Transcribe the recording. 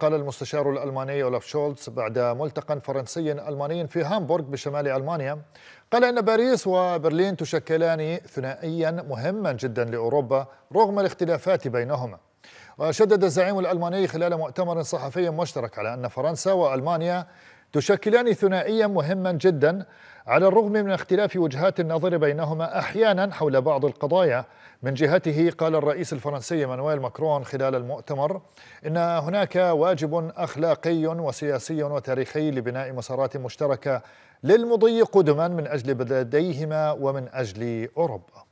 قال المستشار الألماني أولف شولتز بعد ملتقى فرنسي ألماني في هامبورغ بشمال ألمانيا قال أن باريس وبرلين تشكلان ثنائيا مهما جدا لأوروبا رغم الاختلافات بينهما وشدد الزعيم الألماني خلال مؤتمر صحفي مشترك على أن فرنسا وألمانيا تشكلان ثنائيا مهما جدا على الرغم من اختلاف وجهات النظر بينهما احيانا حول بعض القضايا من جهته قال الرئيس الفرنسي مانويل ماكرون خلال المؤتمر ان هناك واجب اخلاقي وسياسي وتاريخي لبناء مسارات مشتركه للمضي قدما من اجل بلديهما ومن اجل اوروبا